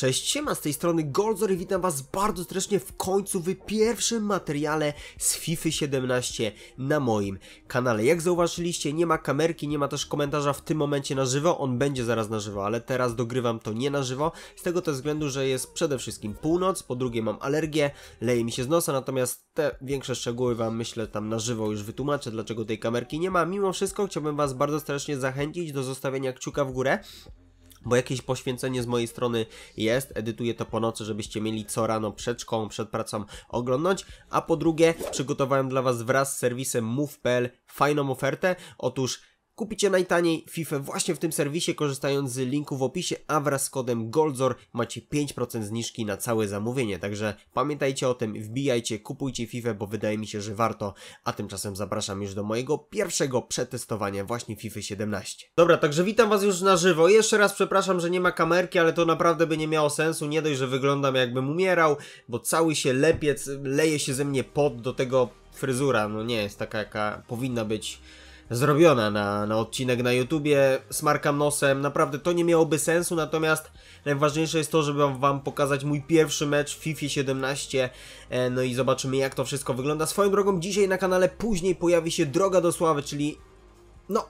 Cześć, siema, z tej strony Goldzor i witam was bardzo serdecznie w końcu w pierwszym materiale z FIFA 17 na moim kanale. Jak zauważyliście, nie ma kamerki, nie ma też komentarza w tym momencie na żywo, on będzie zaraz na żywo, ale teraz dogrywam to nie na żywo, z tego też względu, że jest przede wszystkim północ, po drugie mam alergię, leje mi się z nosa, natomiast te większe szczegóły wam myślę tam na żywo już wytłumaczę, dlaczego tej kamerki nie ma. Mimo wszystko chciałbym was bardzo serdecznie zachęcić do zostawienia kciuka w górę, bo jakieś poświęcenie z mojej strony jest, edytuję to po nocy, żebyście mieli co rano przed szkołą, przed pracą oglądnąć, a po drugie przygotowałem dla Was wraz z serwisem move.pl fajną ofertę, otóż Kupicie najtaniej FIFA właśnie w tym serwisie, korzystając z linku w opisie, a wraz z kodem GOLDZOR macie 5% zniżki na całe zamówienie. Także pamiętajcie o tym, wbijajcie, kupujcie FIFA, bo wydaje mi się, że warto. A tymczasem zapraszam już do mojego pierwszego przetestowania właśnie FIFA 17. Dobra, także witam Was już na żywo. Jeszcze raz przepraszam, że nie ma kamerki, ale to naprawdę by nie miało sensu. Nie dość, że wyglądam jakbym umierał, bo cały się lepiec, leje się ze mnie pot, do tego fryzura, no nie jest taka jaka powinna być zrobiona na, na odcinek na YouTubie. Smarkam nosem, naprawdę to nie miałoby sensu, natomiast najważniejsze jest to, żeby wam pokazać mój pierwszy mecz w FIFA 17, e, no i zobaczymy jak to wszystko wygląda. Swoją drogą dzisiaj na kanale później pojawi się Droga do Sławy, czyli no...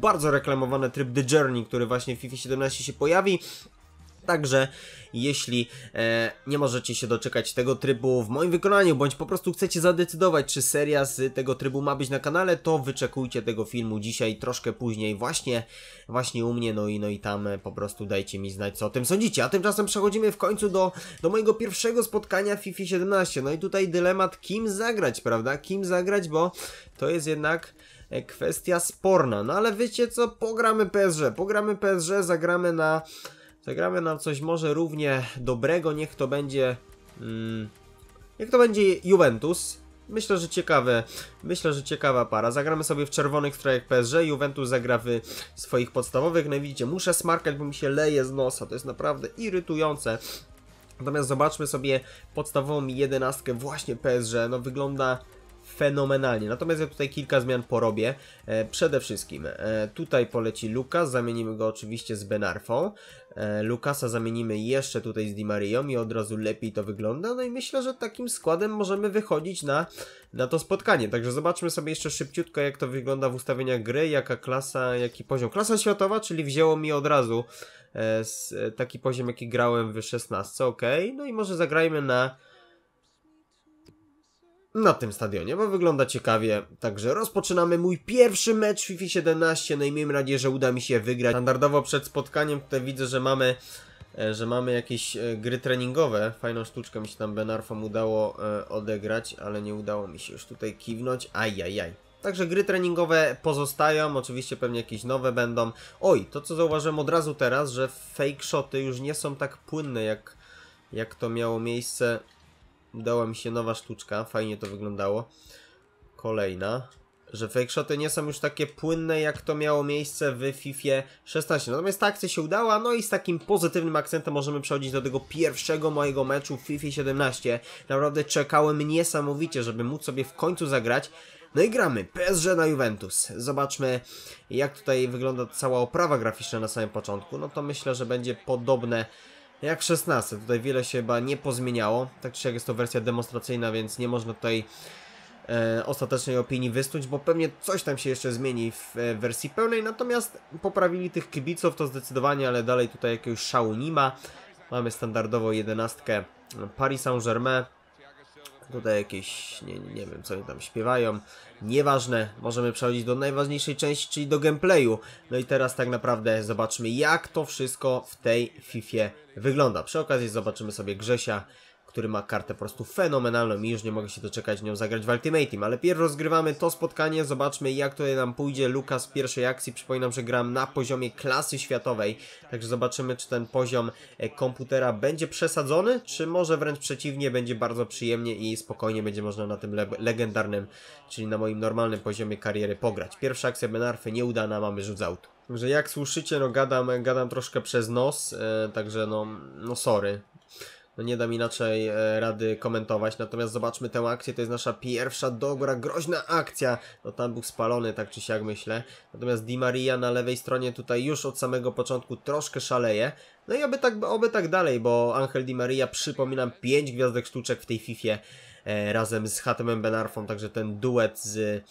Bardzo reklamowany tryb The Journey, który właśnie w FIFA 17 się pojawi. Także jeśli e, nie możecie się doczekać tego trybu w moim wykonaniu, bądź po prostu chcecie zadecydować, czy seria z tego trybu ma być na kanale, to wyczekujcie tego filmu dzisiaj, troszkę później, właśnie, właśnie u mnie, no i, no i tam e, po prostu dajcie mi znać, co o tym sądzicie. A tymczasem przechodzimy w końcu do, do mojego pierwszego spotkania FIFA 17. No i tutaj dylemat, kim zagrać, prawda? Kim zagrać, bo to jest jednak e, kwestia sporna. No ale wiecie co, pogramy PSG, pogramy PSG, zagramy na Zagramy na coś może równie dobrego, niech to będzie... Mm, niech to będzie Juventus. Myślę, że ciekawe, myślę, że ciekawa para. Zagramy sobie w czerwonych strojach PSG, Juventus zagra w swoich podstawowych. No widzicie, muszę smarkać, bo mi się leje z nosa, to jest naprawdę irytujące. Natomiast zobaczmy sobie podstawową jedenastkę właśnie PSG, no wygląda fenomenalnie. Natomiast ja tutaj kilka zmian porobię. E, przede wszystkim e, tutaj poleci Lukas, zamienimy go oczywiście z Benarfą. E, Lukasa zamienimy jeszcze tutaj z Di i od razu lepiej to wygląda. No i myślę, że takim składem możemy wychodzić na, na to spotkanie. Także zobaczmy sobie jeszcze szybciutko, jak to wygląda w ustawieniach gry, jaka klasa, jaki poziom. Klasa światowa, czyli wzięło mi od razu taki poziom, jaki grałem w 16, ok. No i może zagrajmy na na tym stadionie, bo wygląda ciekawie. Także rozpoczynamy mój pierwszy mecz FIFA 17. No i miejmy nadzieję, że uda mi się wygrać. Standardowo przed spotkaniem tutaj widzę, że mamy e, że mamy jakieś e, gry treningowe. Fajną sztuczkę mi się tam Benarfom udało e, odegrać, ale nie udało mi się już tutaj kiwnąć. Ajajaj. Także gry treningowe pozostają, oczywiście pewnie jakieś nowe będą. Oj, to co zauważyłem od razu teraz, że fake shoty już nie są tak płynne jak, jak to miało miejsce Udała mi się nowa sztuczka, fajnie to wyglądało. Kolejna. Że fake shoty nie są już takie płynne, jak to miało miejsce w FIFA 16. Natomiast ta akcja się udała, no i z takim pozytywnym akcentem możemy przechodzić do tego pierwszego mojego meczu w FIFA 17. Naprawdę czekałem niesamowicie, żeby móc sobie w końcu zagrać. No i gramy PSG na Juventus. Zobaczmy jak tutaj wygląda cała oprawa graficzna na samym początku. No to myślę, że będzie podobne jak w 16. Tutaj wiele się chyba nie pozmieniało. Tak czy jak jest to wersja demonstracyjna, więc nie można tutaj e, ostatecznej opinii wysnuć, bo pewnie coś tam się jeszcze zmieni w e, wersji pełnej. Natomiast poprawili tych kibiców to zdecydowanie, ale dalej tutaj jakiegoś szału nie ma. Mamy standardowo 11 Paris Saint-Germain, Tutaj jakieś, nie, nie wiem co oni tam śpiewają. Nieważne, możemy przechodzić do najważniejszej części, czyli do gameplayu. No i teraz tak naprawdę zobaczmy jak to wszystko w tej Fifie wygląda. Przy okazji zobaczymy sobie Grzesia który ma kartę po prostu fenomenalną i już nie mogę się doczekać nią zagrać w Ultimate Team, ale pierw rozgrywamy to spotkanie, zobaczmy jak to nam pójdzie. Luka z pierwszej akcji, przypominam, że gram na poziomie klasy światowej, także zobaczymy czy ten poziom e, komputera będzie przesadzony, czy może wręcz przeciwnie, będzie bardzo przyjemnie i spokojnie będzie można na tym le legendarnym, czyli na moim normalnym poziomie kariery pograć. Pierwsza akcja Benarfy nieudana, mamy rzut z autu. Także jak słyszycie, no gadam, gadam troszkę przez nos, e, także no, no sorry no nie dam inaczej e, rady komentować. Natomiast zobaczmy tę akcję, to jest nasza pierwsza dobra, groźna akcja. No tam był spalony, tak czy siak myślę. Natomiast Di Maria na lewej stronie tutaj już od samego początku troszkę szaleje. No i oby tak, oby tak dalej, bo Angel Di Maria, przypominam, 5 gwiazdek sztuczek w tej Fifie razem z Hatemem Benarfą, także ten duet z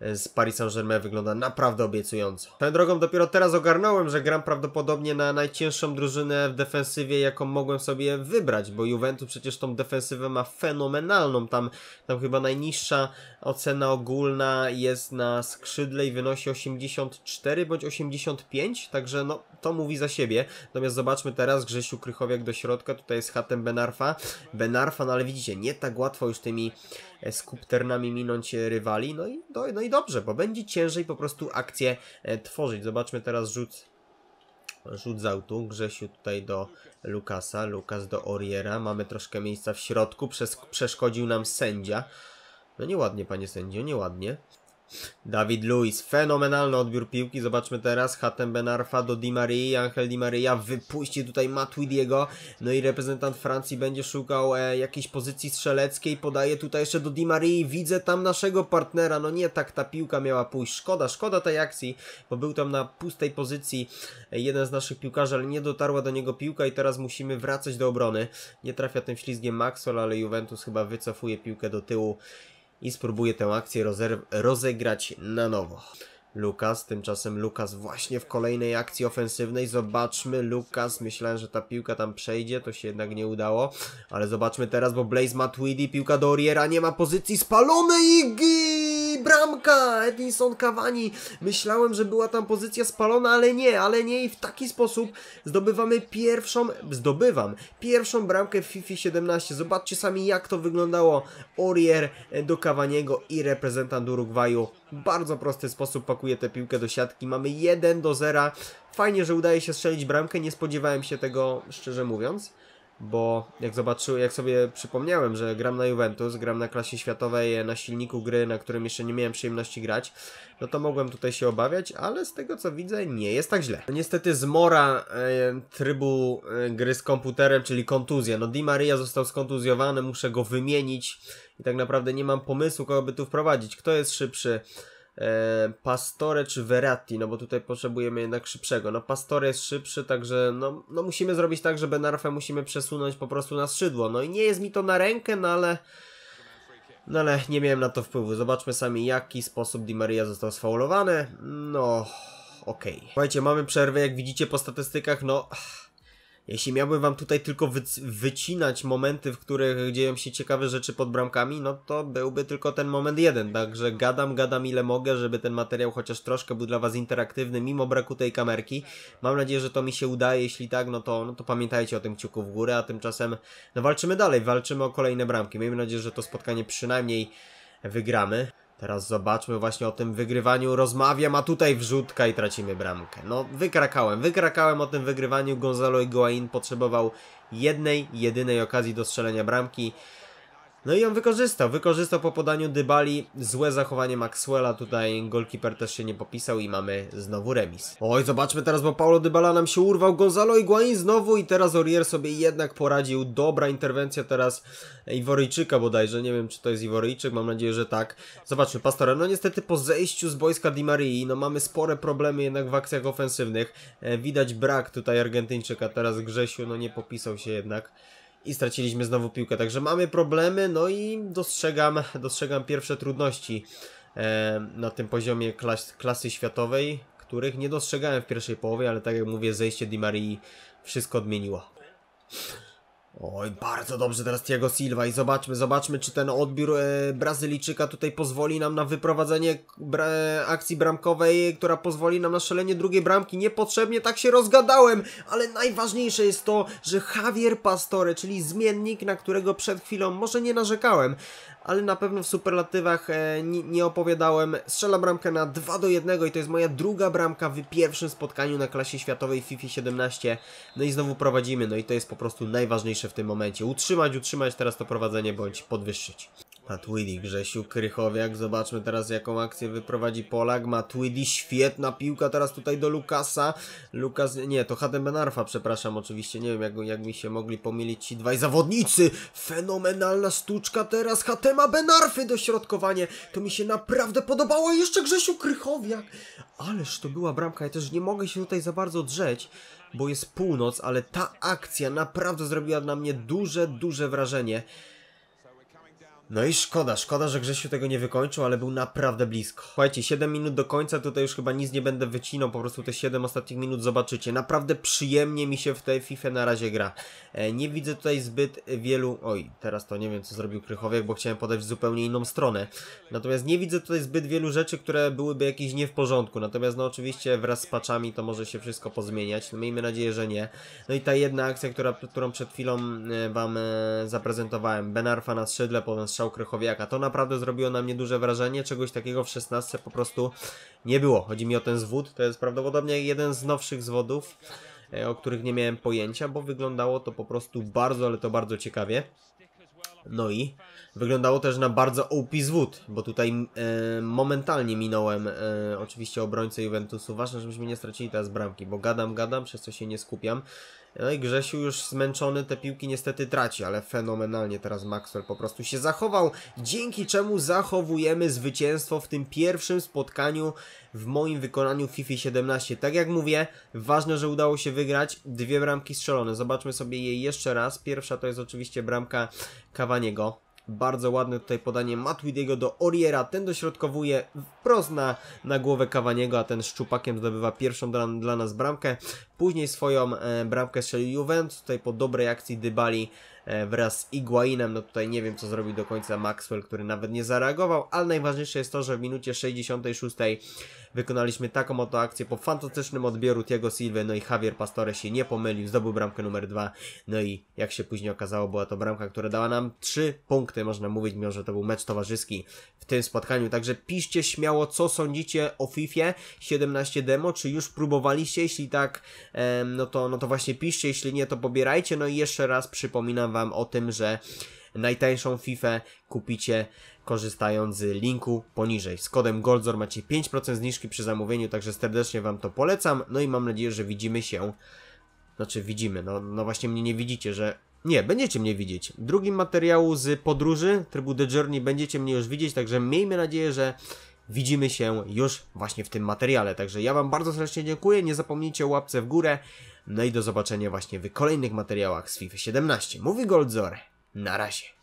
E, z Paris Saint-Germain wygląda naprawdę obiecująco. Tą drogą dopiero teraz ogarnąłem, że gram prawdopodobnie na najcięższą drużynę w defensywie, jaką mogłem sobie wybrać, bo Juventus przecież tą defensywę ma fenomenalną. Tam, tam chyba najniższa ocena ogólna jest na skrzydle i wynosi 84 bądź 85, także no to mówi za siebie. Natomiast zobaczmy teraz Grzesiu Krychowiak do środka, tutaj jest chatem Benarfa. Benarfa, no ale widzicie, nie tak łatwo już tymi e, skupternami minąć e, rywali. No i, no, no i dobrze, bo będzie ciężej po prostu akcję e, tworzyć. Zobaczmy teraz rzut rzut z autu, Grzesiu tutaj do Lukasa, Lukas do Oriera, mamy troszkę miejsca w środku, przeszkodził nam sędzia. No nieładnie panie sędzio, nieładnie. David Luiz, fenomenalny odbiór piłki. Zobaczmy teraz Hatem Ben Arfa do Di Maria. Angel Di Maria wypuści tutaj Matuidiego. No i reprezentant Francji będzie szukał e, jakiejś pozycji strzeleckiej. Podaje tutaj jeszcze do Di Maria. Widzę tam naszego partnera. No nie tak ta piłka miała pójść. Szkoda, szkoda tej akcji, bo był tam na pustej pozycji e, jeden z naszych piłkarzy, ale nie dotarła do niego piłka i teraz musimy wracać do obrony. Nie trafia tym ślizgiem Maxwell, ale Juventus chyba wycofuje piłkę do tyłu i spróbuje tę akcję rozegrać na nowo. Lukas, tymczasem Lukas właśnie w kolejnej akcji ofensywnej, zobaczmy Lukas, myślałem, że ta piłka tam przejdzie, to się jednak nie udało, ale zobaczmy teraz, bo Blaze ma Tweedy, piłka do Oriera, nie ma pozycji, Spalony i bramka! Edinson Cavani. Myślałem, że była tam pozycja spalona, ale nie, ale nie i w taki sposób zdobywamy pierwszą, zdobywam pierwszą bramkę w FIFA 17. Zobaczcie sami jak to wyglądało. Orier do Cavaniego i reprezentant Urugwaju. Bardzo prosty sposób pakuje tę piłkę do siatki. Mamy 1 do 0. Fajnie, że udaje się strzelić bramkę. Nie spodziewałem się tego, szczerze mówiąc bo jak zobaczyłem, jak sobie przypomniałem, że gram na Juventus, gram na klasie światowej, na silniku gry, na którym jeszcze nie miałem przyjemności grać, no to mogłem tutaj się obawiać, ale z tego co widzę nie jest tak źle. Niestety zmora e, trybu e, gry z komputerem, czyli kontuzja. No Di Maria został skontuzjowany, muszę go wymienić i tak naprawdę nie mam pomysłu, kogo by tu wprowadzić. Kto jest szybszy? E, Pastore czy Verratti, no bo tutaj potrzebujemy jednak szybszego. No Pastore jest szybszy, także no, no musimy zrobić tak, że Benarfę musimy przesunąć po prostu na skrzydło. No i nie jest mi to na rękę, no ale... No ale nie miałem na to wpływu. Zobaczmy sami, jaki sposób Di Maria został sfaulowany. No, okej. Okay. Słuchajcie, mamy przerwę, jak widzicie po statystykach, no... Jeśli miałbym wam tutaj tylko wycinać momenty, w których dzieją się ciekawe rzeczy pod bramkami, no to byłby tylko ten moment jeden. Także gadam, gadam ile mogę, żeby ten materiał chociaż troszkę był dla was interaktywny, mimo braku tej kamerki. Mam nadzieję, że to mi się udaje. Jeśli tak, no to, no to pamiętajcie o tym kciuku w górę, a tymczasem no walczymy dalej, walczymy o kolejne bramki. Miejmy nadzieję, że to spotkanie przynajmniej wygramy. Teraz zobaczmy właśnie o tym wygrywaniu. Rozmawiam, a tutaj wrzutka i tracimy bramkę. No, wykrakałem. Wykrakałem o tym wygrywaniu. Gonzalo Higuain potrzebował jednej, jedynej okazji do strzelenia bramki. No i on wykorzystał, wykorzystał po podaniu Dybali złe zachowanie Maxwella, tutaj goalkeeper też się nie popisał i mamy znowu remis. Oj, zobaczmy teraz, bo Paulo Dybala nam się urwał, Gonzalo Higuain znowu i teraz Orier sobie jednak poradził, dobra interwencja teraz Iworyjczyka bodajże, nie wiem czy to jest Iworyjczyk, mam nadzieję, że tak. Zobaczmy, Pastore no niestety po zejściu z boiska Di Marii, no mamy spore problemy jednak w akcjach ofensywnych, e, widać brak tutaj Argentyńczyka, teraz Grzesiu no nie popisał się jednak i straciliśmy znowu piłkę. Także mamy problemy, no i dostrzegam, dostrzegam pierwsze trudności e, na tym poziomie klas, klasy światowej, których nie dostrzegałem w pierwszej połowie, ale tak jak mówię, zejście Di Marii wszystko odmieniło. Oj, bardzo dobrze teraz Thiago Silva i zobaczmy, zobaczmy czy ten odbiór e, Brazylijczyka tutaj pozwoli nam na wyprowadzenie bra akcji bramkowej, która pozwoli nam na szelenie drugiej bramki. Niepotrzebnie tak się rozgadałem, ale najważniejsze jest to, że Javier Pastore, czyli zmiennik, na którego przed chwilą może nie narzekałem, ale na pewno w superlatywach e, nie, nie opowiadałem. Strzela bramkę na 2 do 1 i to jest moja druga bramka w pierwszym spotkaniu na klasie światowej FIFA 17. No i znowu prowadzimy, no i to jest po prostu najważniejsze w tym momencie. Utrzymać, utrzymać teraz to prowadzenie bądź podwyższyć. Matwidi, Grzesiu, Krychowiak. Zobaczmy teraz, jaką akcję wyprowadzi Polak. Matwidi, świetna piłka teraz tutaj do Lukasa. Lukas, nie, to Hatem Benarfa, przepraszam, oczywiście. Nie wiem, jak, jak mi się mogli pomylić ci dwaj zawodnicy. Fenomenalna sztuczka teraz Hatema Benarfy, dośrodkowanie. To mi się naprawdę podobało. I jeszcze Grzesiu Krychowiak. Ależ to była bramka. Ja też nie mogę się tutaj za bardzo drzeć bo jest północ, ale ta akcja naprawdę zrobiła na mnie duże, duże wrażenie. No i szkoda, szkoda, że Grzesiu tego nie wykończył, ale był naprawdę blisko. Słuchajcie, 7 minut do końca, tutaj już chyba nic nie będę wycinał, po prostu te 7 ostatnich minut zobaczycie. Naprawdę przyjemnie mi się w tej FIFA na razie gra. E, nie widzę tutaj zbyt wielu... Oj, teraz to nie wiem co zrobił Krychowiek, bo chciałem podać w zupełnie inną stronę. Natomiast nie widzę tutaj zbyt wielu rzeczy, które byłyby jakieś nie w porządku. Natomiast no oczywiście wraz z patchami to może się wszystko pozmieniać, no, miejmy nadzieję, że nie. No i ta jedna akcja, która, którą przed chwilą e, Wam e, zaprezentowałem. Benarfa na skrzydle, potem strzał Krychowiaka. To naprawdę zrobiło na mnie duże wrażenie. Czegoś takiego w 16 po prostu nie było. Chodzi mi o ten zwód. To jest prawdopodobnie jeden z nowszych zwodów, e, o których nie miałem pojęcia, bo wyglądało to po prostu bardzo, ale to bardzo ciekawie. No i wyglądało też na bardzo OP zwód, bo tutaj e, momentalnie minąłem e, oczywiście obrońcę Juventusu. Ważne, żebyśmy nie stracili teraz bramki, bo gadam, gadam, przez co się nie skupiam. No i Grzesiu już zmęczony te piłki niestety traci, ale fenomenalnie teraz Maxwell po prostu się zachował, dzięki czemu zachowujemy zwycięstwo w tym pierwszym spotkaniu w moim wykonaniu FIFA 17. Tak jak mówię, ważne, że udało się wygrać dwie bramki strzelone. Zobaczmy sobie je jeszcze raz. Pierwsza to jest oczywiście bramka Kawaniego. Bardzo ładne tutaj podanie Matwidiego do Oriera. Ten dośrodkowuje wprost na, na głowę Kawaniego, a ten szczupakiem zdobywa pierwszą dla, dla nas bramkę. Później swoją e, bramkę strzelił Juventus, tutaj po dobrej akcji Dybali e, wraz z Iguainem, no tutaj nie wiem co zrobił do końca Maxwell, który nawet nie zareagował, ale najważniejsze jest to, że w minucie 66 wykonaliśmy taką oto akcję po fantastycznym odbioru Tiago Silva, no i Javier Pastore się nie pomylił, zdobył bramkę numer 2, no i jak się później okazało, była to bramka, która dała nam 3 punkty, można mówić, mimo że to był mecz towarzyski w tym spotkaniu, także piszcie śmiało, co sądzicie o FIFA 17 demo, czy już próbowaliście, jeśli tak, no to, no to właśnie piszcie, jeśli nie, to pobierajcie. No i jeszcze raz przypominam Wam o tym, że najtańszą FIFA kupicie korzystając z linku poniżej. Z kodem GOLDZOR macie 5% zniżki przy zamówieniu, także serdecznie Wam to polecam. No i mam nadzieję, że widzimy się, znaczy widzimy, no, no właśnie mnie nie widzicie, że nie, będziecie mnie widzieć. W drugim materiału z podróży, trybu The Journey, będziecie mnie już widzieć, także miejmy nadzieję, że widzimy się już właśnie w tym materiale. Także ja Wam bardzo serdecznie dziękuję, nie zapomnijcie o łapce w górę, no i do zobaczenia właśnie w kolejnych materiałach z FIFA 17. Mówi Goldzor, na razie.